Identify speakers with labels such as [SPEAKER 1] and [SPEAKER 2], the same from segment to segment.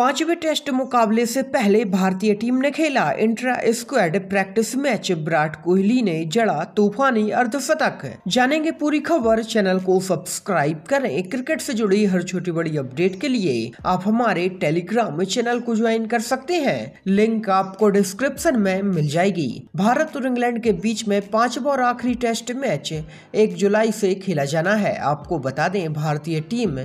[SPEAKER 1] पांचवें टेस्ट मुकाबले से पहले भारतीय टीम ने खेला intra squad practice match Virat Kohli ने जड़ा तूफानी अर्धशतक जानेंगे पूरी खबर चैनल को सब्सक्राइब करें क्रिकेट से जुड़ी हर छोटी बड़ी अपडेट के लिए आप हमारे टेलीग्राम चैनल को ज्वाइन कर सकते हैं लिंक आपको डिस्क्रिप्शन में मिल जाएगी भारत और इंग्लैंड के बीच में पांचवा और आखिरी टेस्ट मैच एक जुलाई से खेला जाना है आपको बता दें भारतीय टीम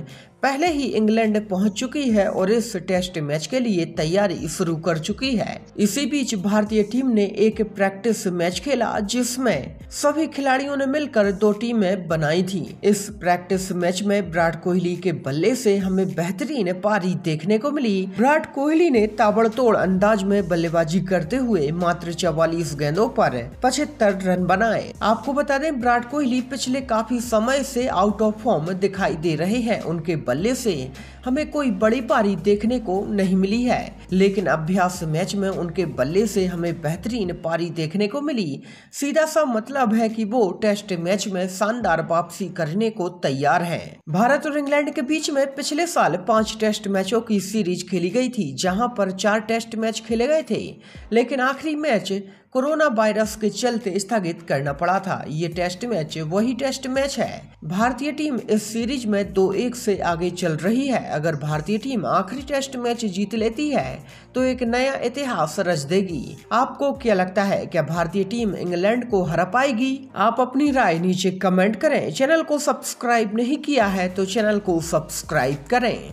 [SPEAKER 1] पहले ही इंग्लैंड पहुंच चुकी है और इस टेस्ट मैच के लिए तैयारी शुरू कर चुकी है इसी बीच भारतीय टीम ने एक प्रैक्टिस मैच खेला जिसमें सभी खिलाड़ियों ने मिलकर दो टीमें बनाई थी इस प्रैक्टिस मैच में विराट कोहली के बल्ले से हमें बेहतरीन पारी देखने को मिली विराट कोहली ने ताबड़तोड़ अंदाज में बल्लेबाजी करते हुए मात्र चौवालीस गेंदों पर पचहत्तर रन बनाए आपको बता दें विराट कोहली पिछले काफी समय से आउट ऑफ फॉर्म दिखाई दे रहे हैं उनके बल्ले बल्ले से हमें कोई बड़ी पारी देखने को नहीं मिली है लेकिन अभ्यास मैच में उनके बल्ले से हमें बेहतरीन पारी देखने को मिली सीधा सा मतलब है कि वो टेस्ट मैच में शानदार वापसी करने को तैयार हैं। भारत और इंग्लैंड के बीच में पिछले साल पांच टेस्ट मैचों की सीरीज खेली गई थी जहां पर चार टेस्ट मैच खेले गए थे लेकिन आखिरी मैच कोरोना वायरस के चलते स्थगित करना पड़ा था ये टेस्ट मैच वही टेस्ट मैच है भारतीय टीम इस सीरीज में दो एक से आगे चल रही है अगर भारतीय टीम आखिरी टेस्ट मैच जीत लेती है तो एक नया इतिहास रच देगी आपको क्या लगता है क्या भारतीय टीम इंग्लैंड को हरा पाएगी आप अपनी राय नीचे कमेंट करें चैनल को सब्सक्राइब नहीं किया है तो चैनल को सब्सक्राइब करें